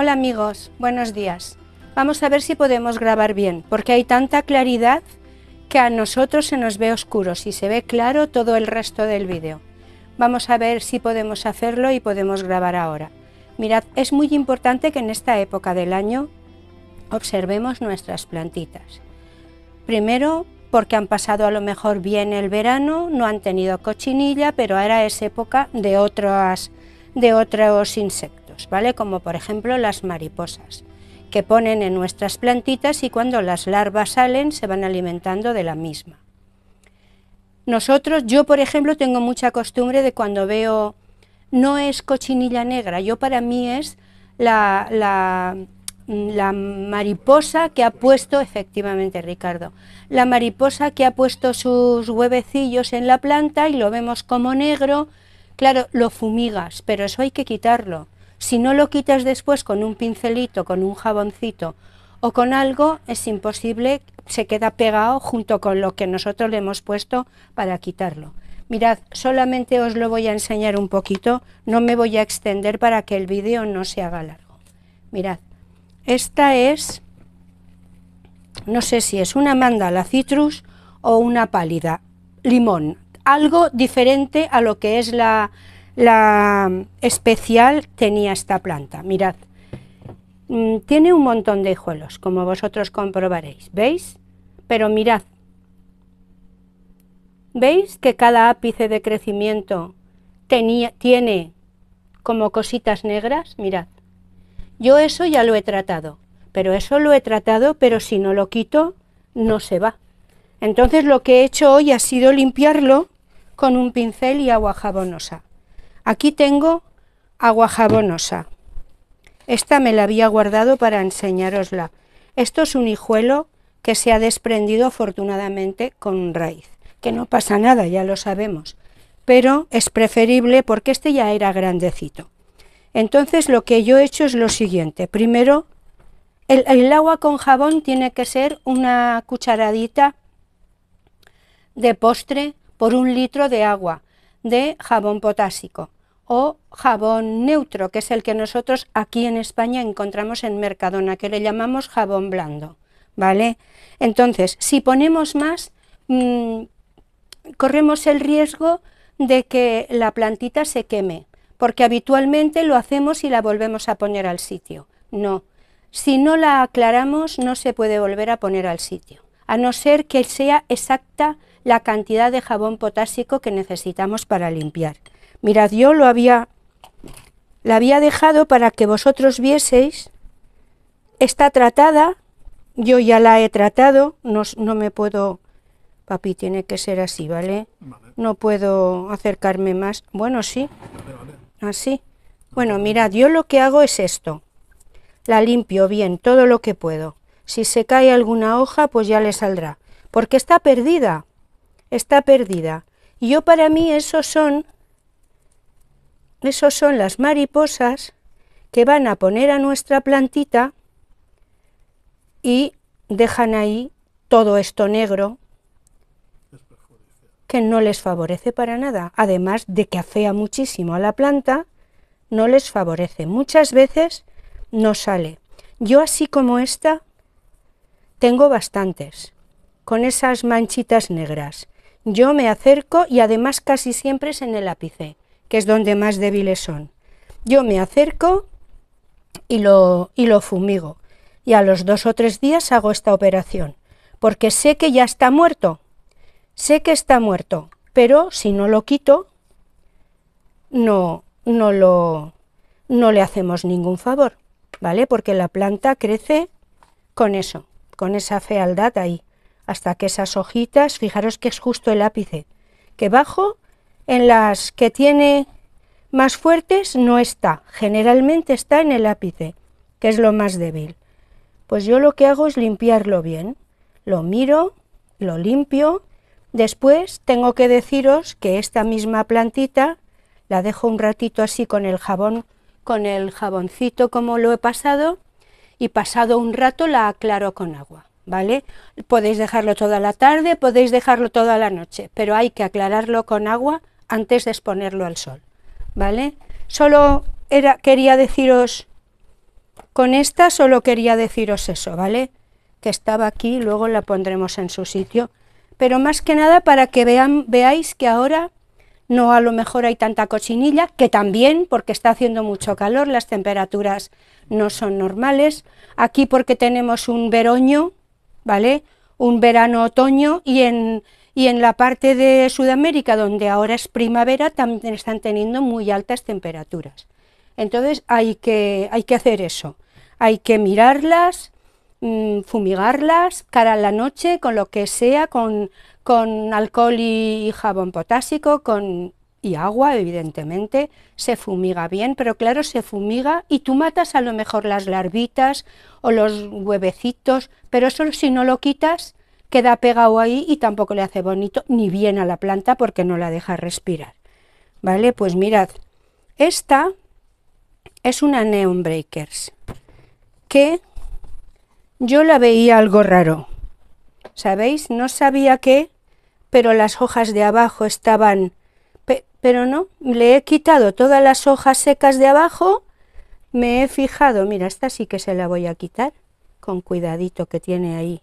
Hola amigos, buenos días. Vamos a ver si podemos grabar bien, porque hay tanta claridad que a nosotros se nos ve oscuro, si se ve claro todo el resto del vídeo. Vamos a ver si podemos hacerlo y podemos grabar ahora. Mirad, es muy importante que en esta época del año observemos nuestras plantitas. Primero, porque han pasado a lo mejor bien el verano, no han tenido cochinilla, pero ahora es época de, otros, de otros insectos ¿vale? Como por ejemplo las mariposas, que ponen en nuestras plantitas y cuando las larvas salen se van alimentando de la misma. Nosotros, yo por ejemplo, tengo mucha costumbre de cuando veo, no es cochinilla negra, yo para mí es la, la mariposa que ha puesto, efectivamente Ricardo, la mariposa que ha puesto sus huevecillos en la planta y lo vemos como negro, Claro, lo fumigas, pero eso hay que quitarlo. Si no lo quitas después con un pincelito, con un jaboncito o con algo, es imposible, se queda pegado junto con lo que nosotros le hemos puesto para quitarlo. Mirad, solamente os lo voy a enseñar un poquito, no me voy a extender para que el vídeo no se haga largo. Mirad, esta es, no sé si es una mandala citrus o una pálida, limón, algo diferente a lo que es la, la especial tenía esta planta. Mirad, mm, tiene un montón de hijuelos, como vosotros comprobaréis, ¿veis? Pero mirad, ¿veis que cada ápice de crecimiento tenía, tiene como cositas negras? Mirad, yo eso ya lo he tratado, pero eso lo he tratado, pero si no lo quito, no se va. Entonces lo que he hecho hoy ha sido limpiarlo con un pincel y agua jabonosa. Aquí tengo agua jabonosa. Esta me la había guardado para enseñarosla. Esto es un hijuelo que se ha desprendido afortunadamente con raíz, que no pasa nada, ya lo sabemos, pero es preferible porque este ya era grandecito. Entonces lo que yo he hecho es lo siguiente. Primero, el, el agua con jabón tiene que ser una cucharadita de postre por un litro de agua de jabón potásico o jabón neutro, que es el que nosotros aquí en España encontramos en Mercadona, que le llamamos jabón blando, ¿vale? Entonces, si ponemos más, mm, corremos el riesgo de que la plantita se queme, porque habitualmente lo hacemos y la volvemos a poner al sitio. No, si no la aclaramos no se puede volver a poner al sitio, a no ser que sea exacta la cantidad de jabón potásico que necesitamos para limpiar. Mirad, yo lo había, la había dejado para que vosotros vieseis. Está tratada, yo ya la he tratado, no, me puedo... Papi, tiene que ser así, ¿vale? No puedo acercarme más. Bueno, sí. Así. Ah, bueno, mirad, yo lo que hago es esto. La limpio bien, todo lo que puedo. Si se cae alguna hoja, pues ya le saldrá. Porque está perdida. Está perdida. Y yo para mí eso son esos son las mariposas que van a poner a nuestra plantita y dejan ahí todo esto negro que no les favorece para nada, además de que afea muchísimo a la planta, no les favorece. Muchas veces no sale. Yo así como esta tengo bastantes, con esas manchitas negras. Yo me acerco y además casi siempre es en el ápice que es donde más débiles son. Yo me acerco y lo, y lo fumigo. Y a los dos o tres días hago esta operación, porque sé que ya está muerto. Sé que está muerto, pero si no lo quito, no, no, lo, no le hacemos ningún favor, ¿vale? Porque la planta crece con eso, con esa fealdad ahí, hasta que esas hojitas, fijaros que es justo el ápice, que bajo en las que tiene más fuertes no está, generalmente está en el ápice, que es lo más débil. Pues yo lo que hago es limpiarlo bien, lo miro, lo limpio, después tengo que deciros que esta misma plantita la dejo un ratito así con el jabón, con el jaboncito como lo he pasado y pasado un rato la aclaro con agua, ¿vale? Podéis dejarlo toda la tarde, podéis dejarlo toda la noche, pero hay que aclararlo con agua antes de exponerlo al sol. ¿Vale? Solo era, quería deciros, con esta solo quería deciros eso, ¿vale? Que estaba aquí, luego la pondremos en su sitio. Pero más que nada para que vean, veáis que ahora no a lo mejor hay tanta cochinilla, que también porque está haciendo mucho calor, las temperaturas no son normales. Aquí porque tenemos un veroño, ¿vale? Un verano-otoño y en y en la parte de Sudamérica, donde ahora es primavera, también están teniendo muy altas temperaturas. Entonces hay que, hay que hacer eso. Hay que mirarlas, mm, fumigarlas cara a la noche con lo que sea, con, alcohol y, jabón potásico, con y agua, evidentemente, se fumiga bien, pero claro, se fumiga y tú matas a lo mejor las larvitas o los huevecitos, pero eso si no lo quitas, queda pegado ahí y tampoco le hace bonito ni bien a la planta porque no la deja respirar. ¿Vale? Pues mirad, esta es una Neon Breakers que yo la veía algo raro. ¿Sabéis? No sabía qué, pero las hojas de abajo estaban... pero no, le he quitado todas las hojas secas de abajo, me he fijado, mira, esta sí que se la voy a quitar, con cuidadito que tiene ahí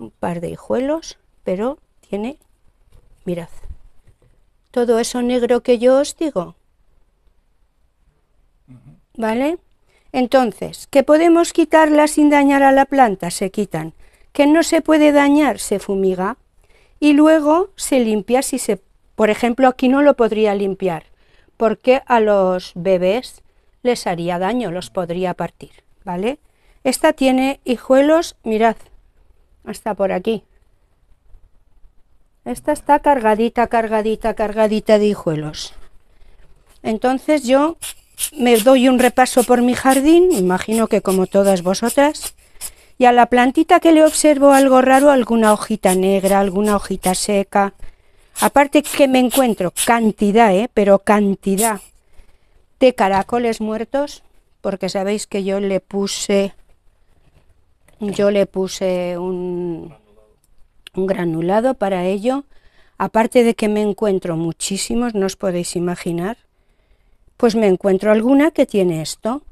un par de hijuelos, pero tiene, mirad, todo eso negro que yo os digo. ¿Vale? Entonces, que podemos quitarla sin dañar a la planta, se quitan. Que no se puede dañar, se fumiga. Y luego se limpia si se... Por ejemplo, aquí no lo podría limpiar, porque a los bebés les haría daño, los podría partir, ¿vale? Esta tiene hijuelos, mirad, hasta por aquí. Esta está cargadita, cargadita, cargadita de hijuelos. Entonces yo me doy un repaso por mi jardín, imagino que como todas vosotras, y a la plantita que le observo algo raro, alguna hojita negra, alguna hojita seca. Aparte que me encuentro cantidad, ¿eh? pero cantidad de caracoles muertos, porque sabéis que yo le puse yo le puse un, granulado para ello. Aparte de que me encuentro muchísimos, no os podéis imaginar, pues me encuentro alguna que tiene esto.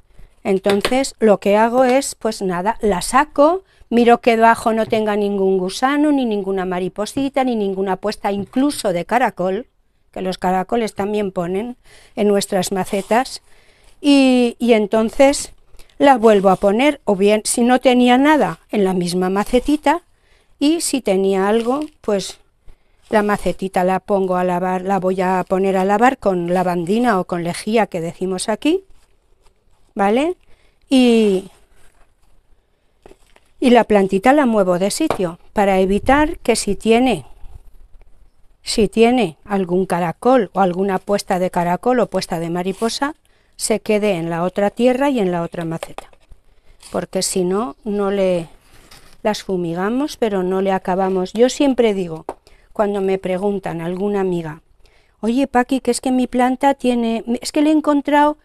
Entonces lo que hago es, pues nada, la saco, miro que debajo no tenga ningún gusano, ni ninguna mariposita, ni ninguna puesta incluso de caracol, que los caracoles también ponen en nuestras macetas. Y, y entonces la vuelvo a poner o bien si no tenía nada en la misma macetita y si tenía algo pues la macetita la pongo a lavar, la voy a poner a lavar con lavandina o con lejía que decimos aquí, ¿vale? Y, y la plantita la muevo de sitio para evitar que si tiene, si tiene algún caracol o alguna puesta de caracol o puesta de mariposa, se quede en la otra tierra y en la otra maceta, porque si no, no le las fumigamos, pero no le acabamos. Yo siempre digo, cuando me preguntan alguna amiga, oye Paqui, que es que mi planta tiene, es que le he encontrado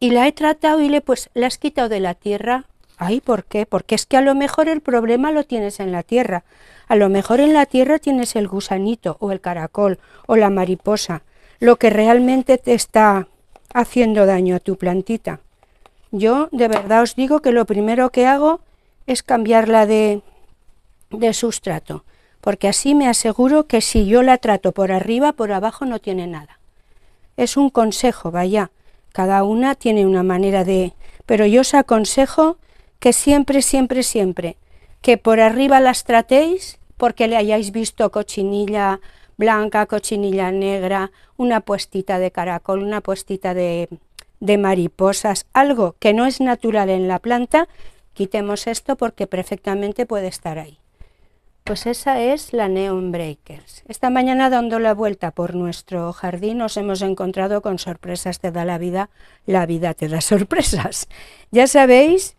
y la he tratado y le pues la has quitado de la tierra. Ay, ¿por qué? Porque es que a lo mejor el problema lo tienes en la tierra. A lo mejor en la tierra tienes el gusanito o el caracol o la mariposa, lo que realmente te está haciendo daño a tu plantita. Yo de verdad os digo que lo primero que hago es cambiarla de, de sustrato, porque así me aseguro que si yo la trato por arriba, por abajo no tiene nada. Es un consejo, vaya, cada una tiene una manera de... Pero yo os aconsejo que siempre, siempre, siempre, que por arriba las tratéis porque le hayáis visto cochinilla blanca, cochinilla negra, una puestita de caracol, una puestita de, de mariposas, algo que no es natural en la planta, quitemos esto porque perfectamente puede estar ahí. Pues esa es la Neon Breakers. Esta mañana dando la vuelta por nuestro jardín nos hemos encontrado con sorpresas, te da la vida, la vida te da sorpresas. Ya sabéis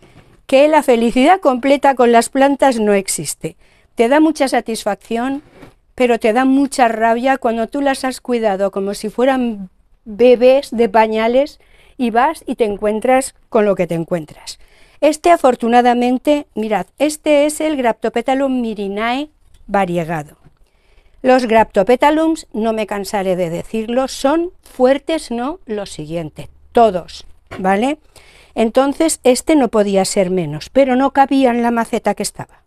que la felicidad completa con las plantas no existe. Te da mucha satisfacción pero te da mucha rabia cuando tú las has cuidado como si fueran bebés de pañales y vas y te encuentras con lo que te encuentras. Este afortunadamente, mirad, este es el Graptopetalum mirinae variegado. Los Graptopetalums, no me cansaré de decirlo, son fuertes, no lo siguiente, todos, ¿vale? Entonces este no podía ser menos, pero no cabía en la maceta que estaba.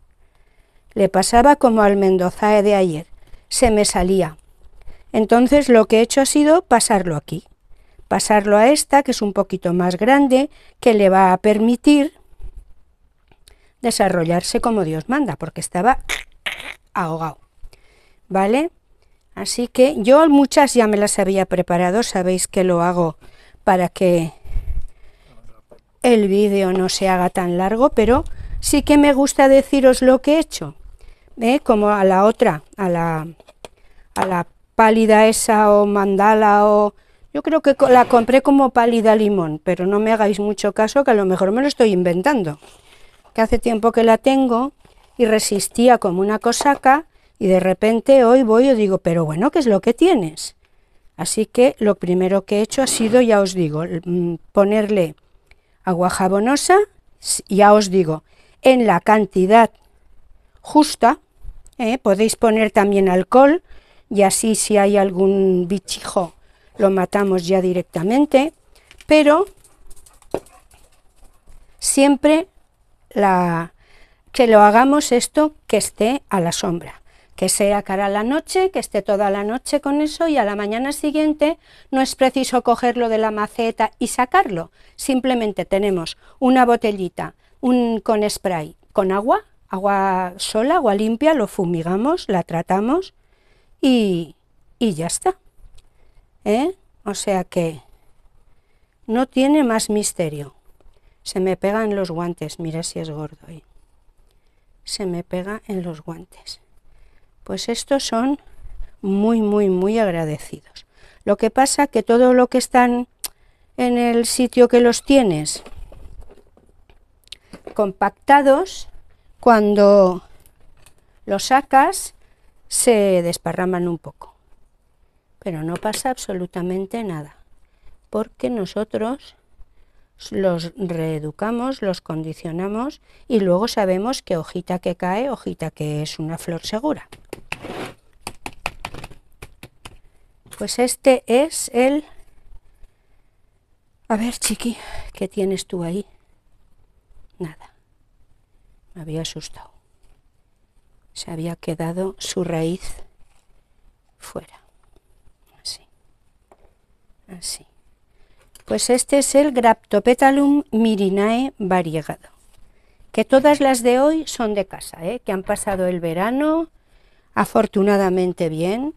Le pasaba como al Mendozae de ayer se me salía. Entonces lo que he hecho ha sido pasarlo aquí, pasarlo a esta que es un poquito más grande, que le va a permitir desarrollarse como Dios manda, porque estaba ahogado. ¿Vale? Así que yo muchas ya me las había preparado, sabéis que lo hago para que el vídeo no se haga tan largo, pero sí que me gusta deciros lo que he hecho. ¿eh? Como a la otra, a la a la pálida esa o mandala o... Yo creo que la compré como pálida limón, pero no me hagáis mucho caso que a lo mejor me lo estoy inventando. Que hace tiempo que la tengo y resistía como una cosaca y de repente hoy voy y digo, pero bueno, ¿qué es lo que tienes? Así que lo primero que he hecho ha sido, ya os digo, mm, ponerle agua jabonosa, ya os digo, en la cantidad justa, ¿eh? podéis poner también alcohol, y así si hay algún bichijo lo matamos ya directamente, pero siempre que lo hagamos esto que esté a la sombra, que sea cara a la noche, que esté toda la noche con eso y a la mañana siguiente no es preciso cogerlo de la maceta y sacarlo, simplemente tenemos una botellita un, con spray, con agua, agua sola, agua limpia, lo fumigamos, la tratamos y, ya está. ¿Eh? O sea que no tiene más misterio. Se me pega en los guantes, mira si es gordo ahí. Se me pega en los guantes. Pues estos son muy, muy, muy agradecidos. Lo que pasa que todo lo que están en el sitio que los tienes compactados, cuando lo sacas, se desparraman un poco. Pero no pasa absolutamente nada, porque nosotros los reeducamos, los condicionamos y luego sabemos que hojita que cae, hojita que es una flor segura. Pues este es el... A ver, chiqui, ¿qué tienes tú ahí? Nada. Me había asustado se había quedado su raíz fuera. Así. Así. Pues este es el Graptopetalum mirinae variegado. Que todas las de hoy son de casa, ¿eh? que han pasado el verano afortunadamente bien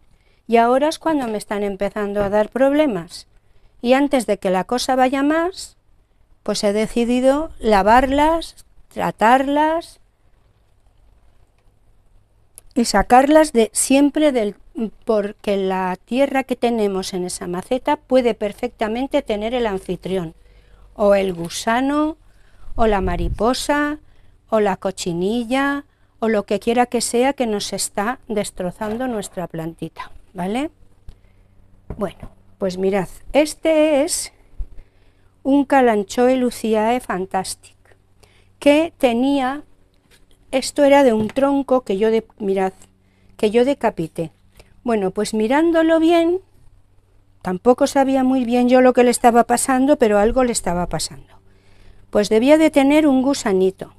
y ahora es cuando me están empezando a dar problemas. Y antes de que la cosa vaya más, pues he decidido lavarlas, tratarlas, y sacarlas de siempre del porque la tierra que tenemos en esa maceta puede perfectamente tener el anfitrión o el gusano o la mariposa o la cochinilla o lo que quiera que sea que nos está destrozando nuestra plantita, ¿vale? Bueno, pues mirad, este es un Calanchoe Luciae Fantastic que tenía esto era de un tronco que yo de, mirad, que yo decapité. Bueno, pues mirándolo bien, tampoco sabía muy bien yo lo que le estaba pasando, pero algo le estaba pasando. Pues debía de tener un gusanito.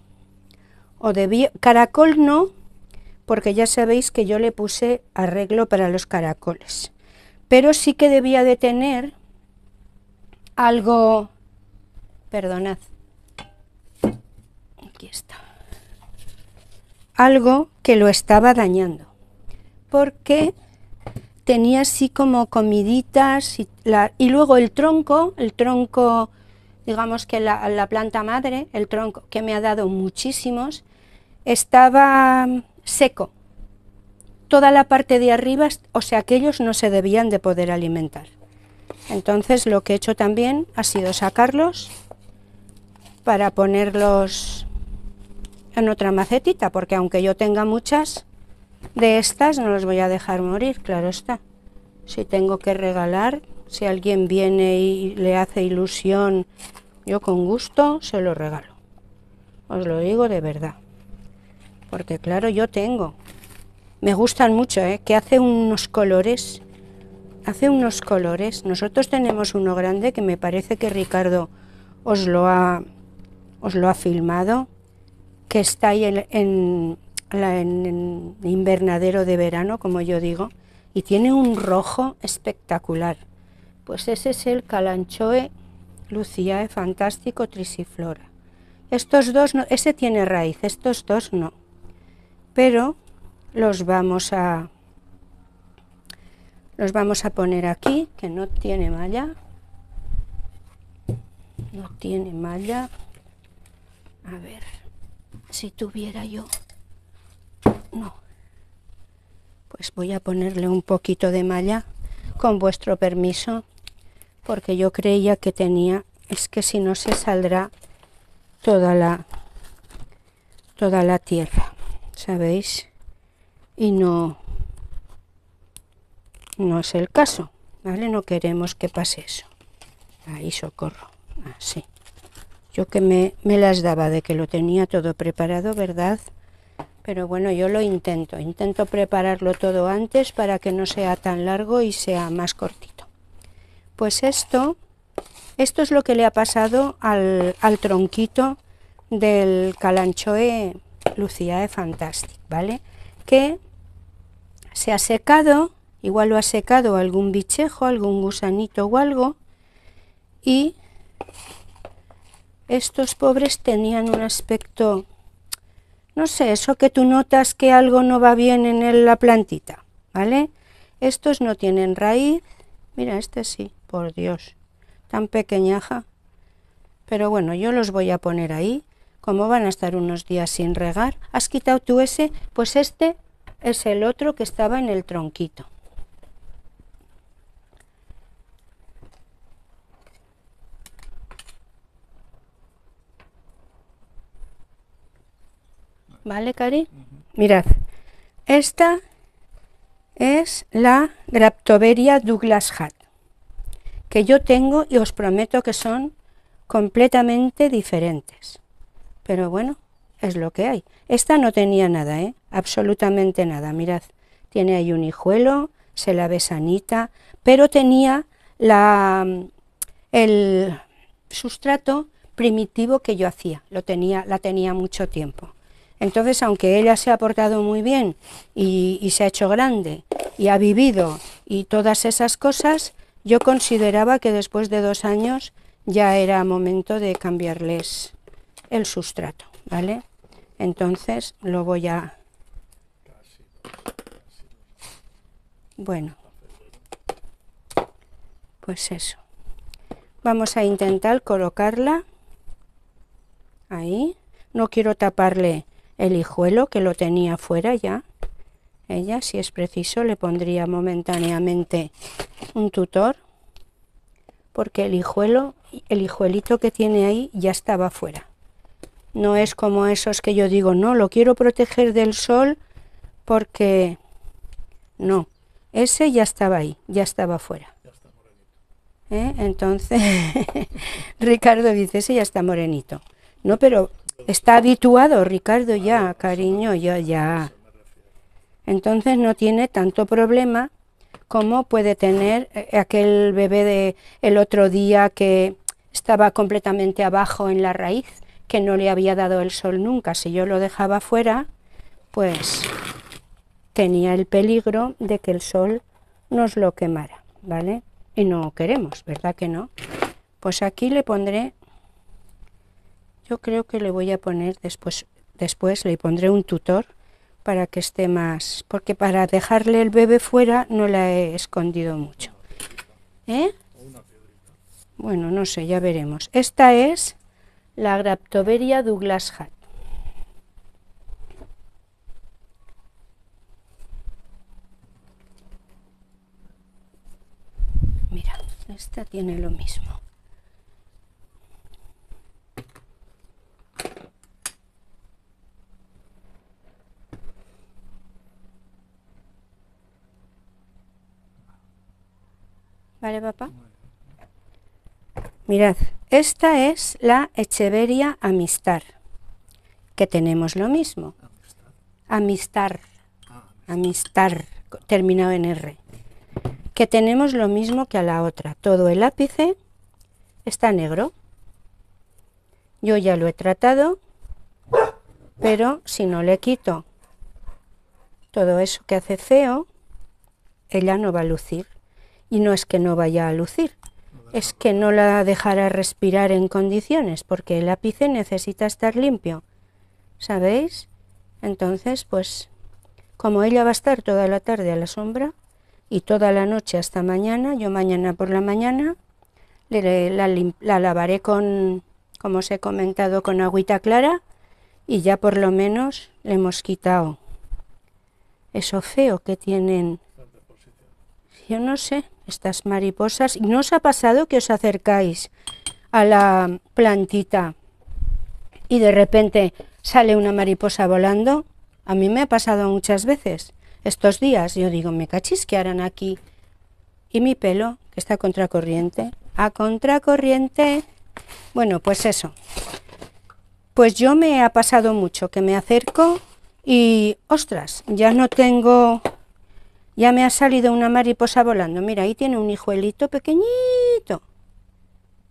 O debía caracol no, porque ya sabéis que yo le puse arreglo para los caracoles. Pero sí que debía de tener algo, perdonad. Aquí está algo que lo estaba dañando, porque tenía así como comiditas y, luego el tronco, el tronco, digamos que la, la, planta madre, el tronco que me ha dado muchísimos, estaba seco. Toda la parte de arriba, o sea que ellos no se debían de poder alimentar. Entonces lo que he hecho también ha sido sacarlos para ponerlos en otra macetita, porque aunque yo tenga muchas de estas, no las voy a dejar morir, claro está. Si tengo que regalar, si alguien viene y le hace ilusión, yo con gusto se lo regalo. Os lo digo de verdad. Porque claro, yo tengo. Me gustan mucho, ¿eh? que hace unos colores. Hace unos colores. Nosotros tenemos uno grande que me parece que Ricardo os lo ha, os lo ha filmado que está ahí en, en, en, invernadero de verano, como yo digo, y tiene un rojo espectacular. Pues ese es el Calanchoe Luciae eh, Fantástico Trisiflora. Estos dos no, ese tiene raíz, estos dos no. Pero los vamos a los vamos a poner aquí, que no tiene malla. No tiene malla. A ver si tuviera yo... No. Pues voy a ponerle un poquito de malla, con vuestro permiso, porque yo creía que tenía... Es que si no se saldrá toda la, toda la tierra, ¿sabéis? Y no, no es el caso, ¿vale? No queremos que pase eso. Ahí, socorro. Así. Ah, yo que me, las daba de que lo tenía todo preparado, ¿verdad? Pero bueno, yo lo intento. Intento prepararlo todo antes para que no sea tan largo y sea más cortito. Pues esto, esto es lo que le ha pasado al, tronquito del Calanchoe de Fantastic, ¿vale? Que se ha secado, igual lo ha secado algún bichejo, algún gusanito o algo, y estos pobres tenían un aspecto, no sé, eso que tú notas que algo no va bien en la plantita, ¿vale? Estos no tienen raíz, mira, este sí, por Dios, tan pequeñaja. Pero bueno, yo los voy a poner ahí, como van a estar unos días sin regar. ¿Has quitado tú ese? Pues este es el otro que estaba en el tronquito. ¿Vale, Cari? Mirad, esta es la Graptoberia Douglas Hat, que yo tengo y os prometo que son completamente diferentes. Pero bueno, es lo que hay. Esta no tenía nada, ¿eh? absolutamente nada. Mirad, tiene ahí un hijuelo, se la ve sanita, pero tenía la, el sustrato primitivo que yo hacía, lo tenía, la tenía mucho tiempo. Entonces, aunque ella se ha portado muy bien y, se ha hecho grande y ha vivido y todas esas cosas, yo consideraba que después de dos años ya era momento de cambiarles el sustrato, ¿vale? Entonces lo voy a... Bueno, pues eso. Vamos a intentar colocarla ahí. No quiero taparle el hijuelo que lo tenía fuera ya. Ella, si es preciso, le pondría momentáneamente un tutor, porque el hijuelo, el hijuelito que tiene ahí ya estaba fuera. No es como esos que yo digo, no, lo quiero proteger del sol porque no, ese ya estaba ahí, ya estaba fuera. ¿Eh? Entonces, Ricardo dice, ese ya está morenito. No, pero Está habituado, Ricardo, ya, cariño, ya, ya. Entonces no tiene tanto problema como puede tener eh, aquel bebé de el otro día que estaba completamente abajo en la raíz, que no le había dado el sol nunca. Si yo lo dejaba fuera, pues tenía el peligro de que el sol nos lo quemara, ¿vale? Y no queremos, ¿verdad que no? Pues aquí le pondré yo creo que le voy a poner después, después le pondré un tutor para que esté más, porque para dejarle el bebé fuera no la he escondido mucho. ¿Eh? Bueno, no sé, ya veremos. Esta es la graptoveria Douglas Hat. Mira, esta tiene lo mismo. ¿Vale, papá? Mirad, esta es la Echeveria Amistar, que tenemos lo mismo. Amistar. Amistar, terminado en R. Que tenemos lo mismo que a la otra. Todo el ápice está negro. Yo ya lo he tratado, pero si no le quito todo eso que hace feo, ella no va a lucir. Y no es que no vaya a lucir, es que no la dejará respirar en condiciones, porque el ápice necesita estar limpio, ¿sabéis? Entonces, pues, como ella va a estar toda la tarde a la sombra y toda la noche hasta mañana, yo mañana por la mañana le, la, la lavaré con, como os he comentado, con agüita clara y ya por lo menos le hemos quitado eso feo que tienen. Yo no sé estas mariposas. ¿Y no os ha pasado que os acercáis a la plantita y de repente sale una mariposa volando? A mí me ha pasado muchas veces. Estos días yo digo, me cachisquearán aquí. Y mi pelo, que está a contracorriente, a contracorriente. Bueno, pues eso. Pues yo me ha pasado mucho que me acerco y, ostras, ya no tengo ya me ha salido una mariposa volando. Mira, ahí tiene un hijuelito pequeñito.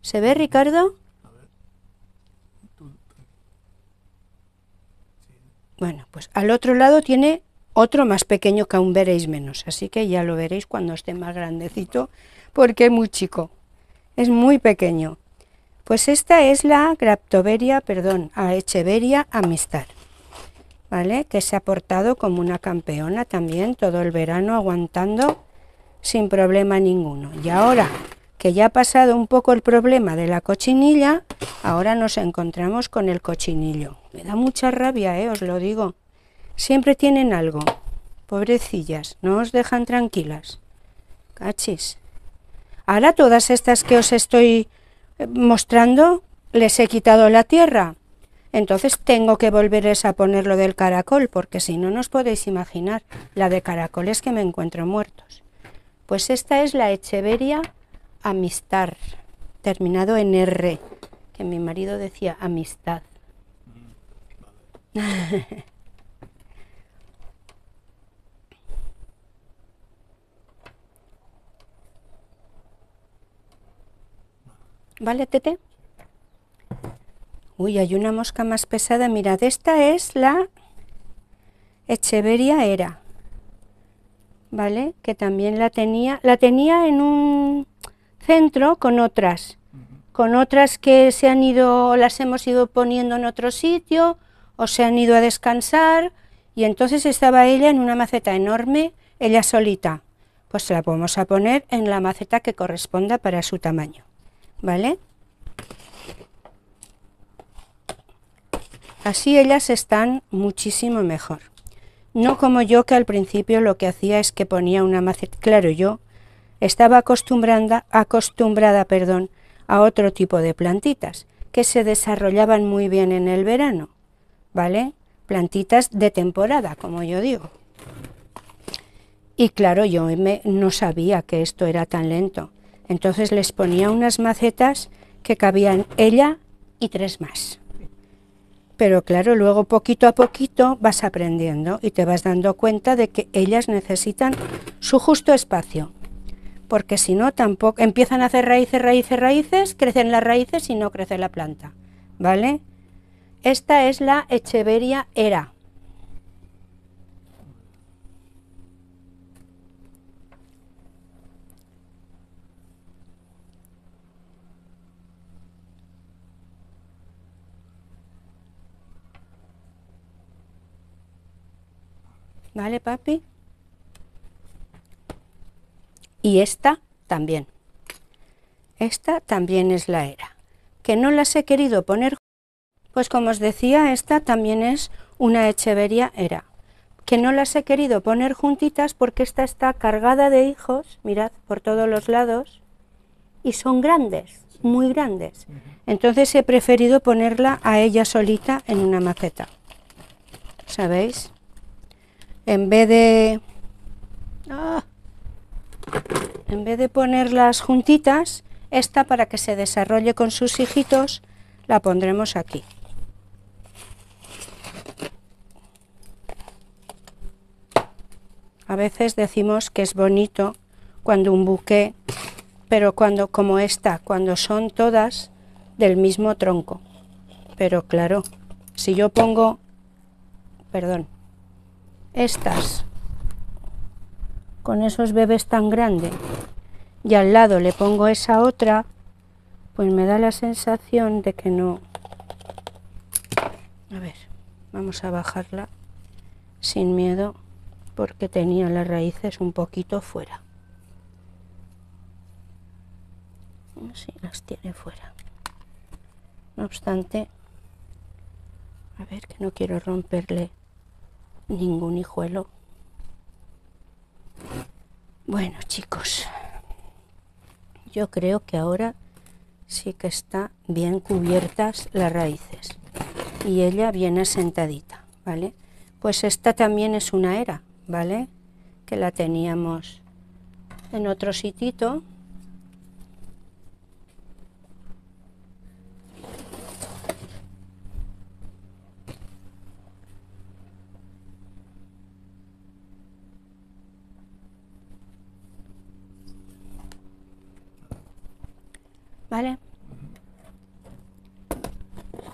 ¿Se ve, Ricardo? Bueno, pues al otro lado tiene otro más pequeño que aún veréis menos. Así que ya lo veréis cuando esté más grandecito, porque es muy chico. Es muy pequeño. Pues esta es la Graptoveria, perdón, a Echeveria amistad. Que se ha portado como una campeona también todo el verano aguantando sin problema ninguno. Y ahora que ya ha pasado un poco el problema de la cochinilla, ahora nos encontramos con el cochinillo. Me da mucha rabia, ¿eh? os lo digo. Siempre tienen algo. Pobrecillas, no os dejan tranquilas. Cachis. Ahora todas estas que os estoy eh, mostrando, les he quitado la tierra. Entonces tengo que volverles a poner lo del caracol, porque si no, no os podéis imaginar la de caracoles que me encuentro muertos. Pues esta es la Echeveria Amistad, terminado en R, que mi marido decía amistad. ¿Vale, Tete? Uy, hay una mosca más pesada. Mirad, esta es la Echeveria era. ¿Vale? Que también la tenía. La tenía en un centro con otras. Con otras que se han ido, las hemos ido poniendo en otro sitio o se han ido a descansar. Y entonces estaba ella en una maceta enorme, ella solita. Pues la vamos a poner en la maceta que corresponda para su tamaño. ¿Vale? Así ellas están muchísimo mejor. No como yo que al principio lo que hacía es que ponía una maceta. Claro, yo estaba acostumbrada, acostumbrada perdón, a otro tipo de plantitas que se desarrollaban muy bien en el verano, ¿vale? Plantitas de temporada, como yo digo. Y claro, yo no sabía que esto era tan lento. Entonces les ponía unas macetas que cabían ella y tres más pero claro, luego poquito a poquito vas aprendiendo y te vas dando cuenta de que ellas necesitan su justo espacio, porque si no, tampoco empiezan a hacer raíces, raíces, raíces, crecen las raíces y no crece la planta, ¿vale? Esta es la Echeveria era. ¿Vale, papi? Y esta también. Esta también es la era. Que no las he querido poner, pues como os decía, esta también es una Echeveria era. Que no las he querido poner juntitas porque esta está cargada de hijos, mirad, por todos los lados, y son grandes, muy grandes. Entonces he preferido ponerla a ella solita en una maceta. ¿Sabéis? en vez de ah. en vez de ponerlas juntitas, esta para que se desarrolle con sus hijitos, la pondremos aquí. A veces decimos que es bonito cuando un buque, pero cuando como esta, cuando son todas del mismo tronco. Pero claro, si yo pongo, perdón, estas, con esos bebés tan grandes, y al lado le pongo esa otra, pues me da la sensación de que no... A ver, vamos a bajarla sin miedo porque tenía las raíces un poquito fuera. si las tiene fuera. No obstante, a ver que no quiero romperle ningún hijuelo. Bueno, chicos, yo creo que ahora sí que está bien cubiertas las raíces y ella viene sentadita, ¿vale? Pues esta también es una era, ¿vale? Que la teníamos en otro sitito ¿Vale?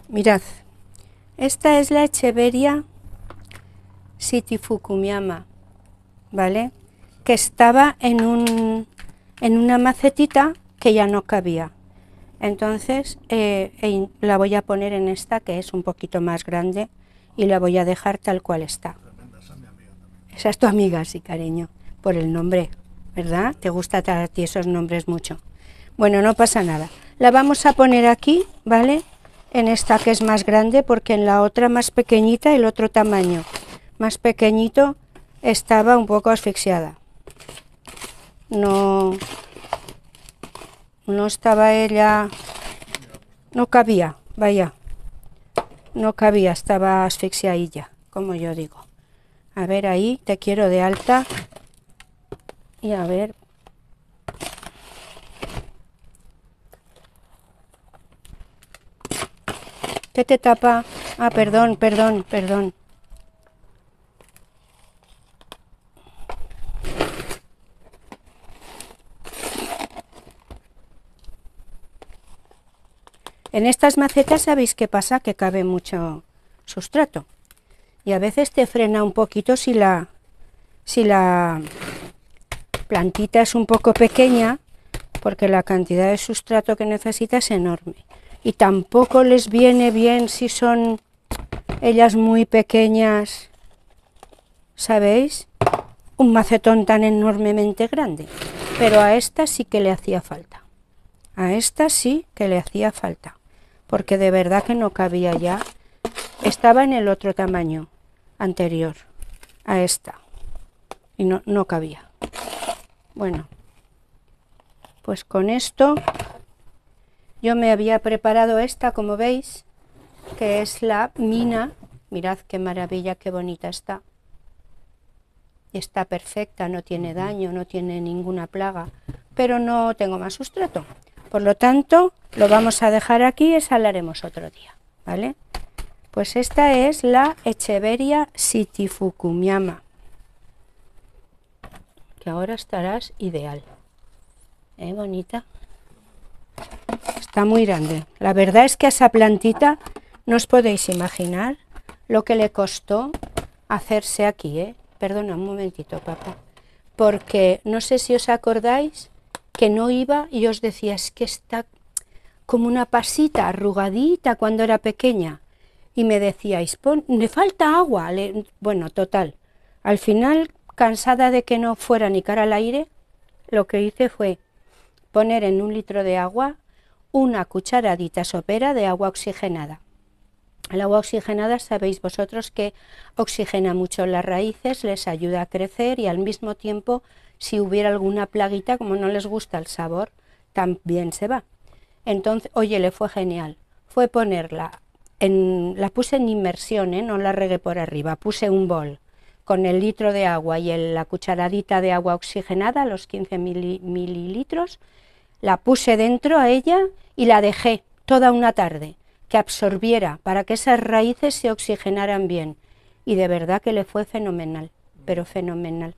Mirad, esta es la Echeveria fukumiyama, ¿vale? Que estaba en, un, en una macetita que ya no cabía. Entonces eh, eh, la voy a poner en esta que es un poquito más grande y la voy a dejar tal cual está. Esa es tu amiga, sí, cariño, por el nombre, ¿verdad? Te gusta a ti esos nombres mucho. Bueno, no pasa nada. La vamos a poner aquí, ¿vale? En esta que es más grande, porque en la otra más pequeñita, el otro tamaño más pequeñito, estaba un poco asfixiada. No, no estaba ella, no cabía, vaya, no cabía, estaba ya como yo digo. A ver ahí, te quiero de alta. Y a ver, ¿Qué te tapa? Ah, perdón, perdón, perdón. En estas macetas sabéis qué pasa, que cabe mucho sustrato. Y a veces te frena un poquito si la, si la plantita es un poco pequeña, porque la cantidad de sustrato que necesita es enorme y tampoco les viene bien si son ellas muy pequeñas, ¿sabéis? Un macetón tan enormemente grande. Pero a esta sí que le hacía falta. A esta sí que le hacía falta. Porque de verdad que no cabía ya. Estaba en el otro tamaño anterior a esta. Y no, no cabía. Bueno, pues con esto yo me había preparado esta, como veis, que es la mina. Mirad qué maravilla, qué bonita está. Está perfecta, no tiene daño, no tiene ninguna plaga, pero no tengo más sustrato. Por lo tanto, lo vamos a dejar aquí y salaremos otro día, ¿vale? Pues esta es la Echeveria sitifucumiama, que ahora estarás ideal. ¿Eh, bonita? Está muy grande. La verdad es que a esa plantita no os podéis imaginar lo que le costó hacerse aquí, ¿eh? Perdona un momentito, papá. Porque no sé si os acordáis que no iba y os decía, es que está como una pasita arrugadita cuando era pequeña. Y me decíais, Pon, le falta agua. Bueno, total. Al final, cansada de que no fuera ni cara al aire, lo que hice fue Poner en un litro de agua una cucharadita sopera de agua oxigenada. El agua oxigenada sabéis vosotros que oxigena mucho las raíces, les ayuda a crecer y al mismo tiempo si hubiera alguna plaguita, como no les gusta el sabor, también se va. Entonces, oye, le fue genial. Fue ponerla, en, la puse en inmersión, ¿eh? no la regué por arriba, puse un bol con el litro de agua y la cucharadita de agua oxigenada, los 15 mililitros, la puse dentro a ella y la dejé toda una tarde, que absorbiera para que esas raíces se oxigenaran bien. Y de verdad que le fue fenomenal, pero fenomenal.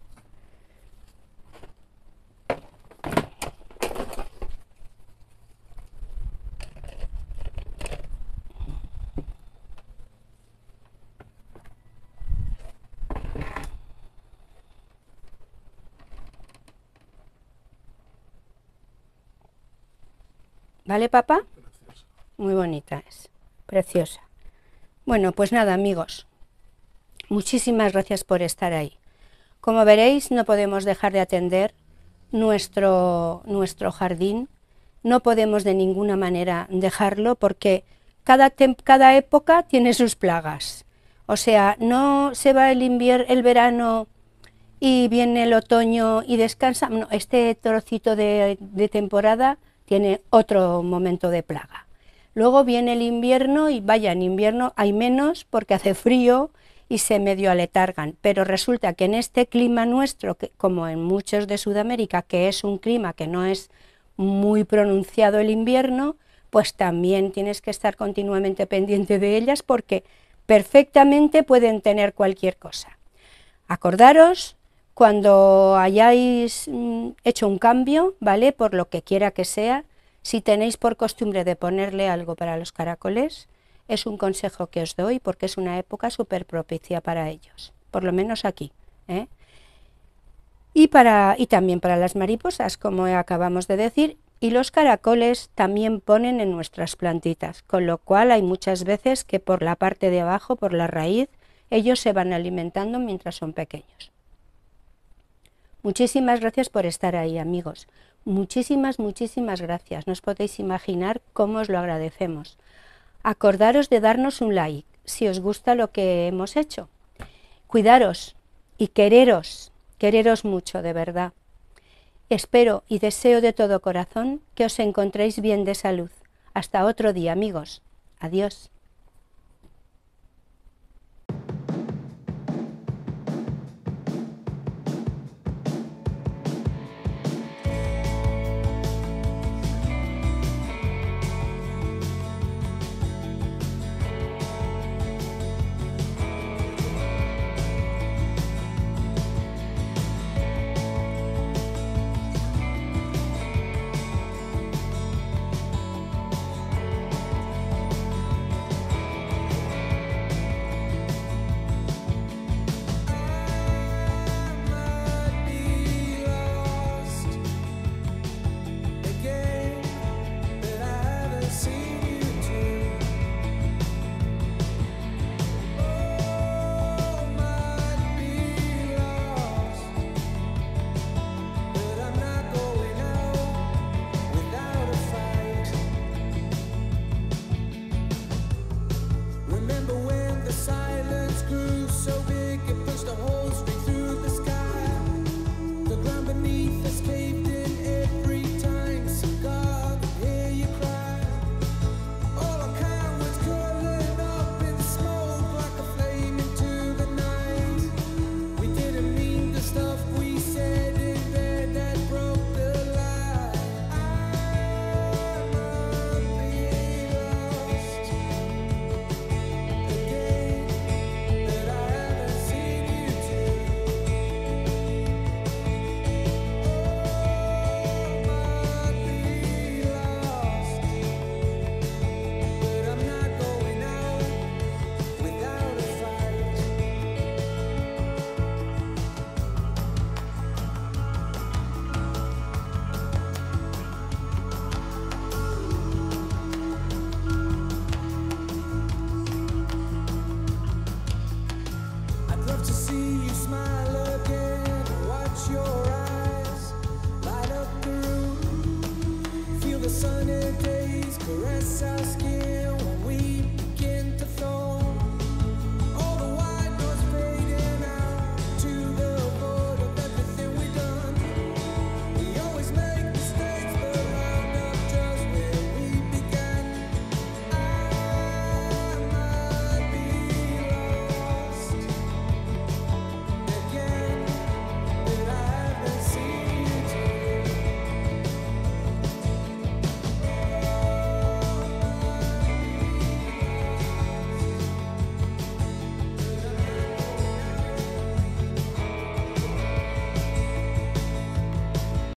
¿Vale, papá? Muy bonita es. Preciosa. Bueno, pues nada, amigos. Muchísimas gracias por estar ahí. Como veréis, no podemos dejar de atender nuestro, nuestro jardín. No podemos de ninguna manera dejarlo porque cada, cada época tiene sus plagas. O sea, no se va el el verano y viene el otoño y descansa. este trocito de temporada tiene otro momento de plaga. Luego viene el invierno y vaya, en invierno hay menos porque hace frío y se medio aletargan, pero resulta que en este clima nuestro, que, como en muchos de Sudamérica, que es un clima que no es muy pronunciado el invierno, pues también tienes que estar continuamente pendiente de ellas porque perfectamente pueden tener cualquier cosa. Acordaros cuando hayáis mm, hecho un cambio, ¿vale? Por lo que quiera que sea, si tenéis por costumbre de ponerle algo para los caracoles, es un consejo que os doy porque es una época súper propicia para ellos, por lo menos aquí. ¿eh? Y, para, y también para las mariposas, como acabamos de decir, y los caracoles también ponen en nuestras plantitas, con lo cual hay muchas veces que por la parte de abajo, por la raíz, ellos se van alimentando mientras son pequeños. Muchísimas gracias por estar ahí, amigos. Muchísimas, muchísimas gracias. No os podéis imaginar cómo os lo agradecemos. Acordaros de darnos un like si os gusta lo que hemos hecho. Cuidaros y quereros, quereros mucho, de verdad. Espero y deseo de todo corazón que os encontréis bien de salud. Hasta otro día, amigos. Adiós.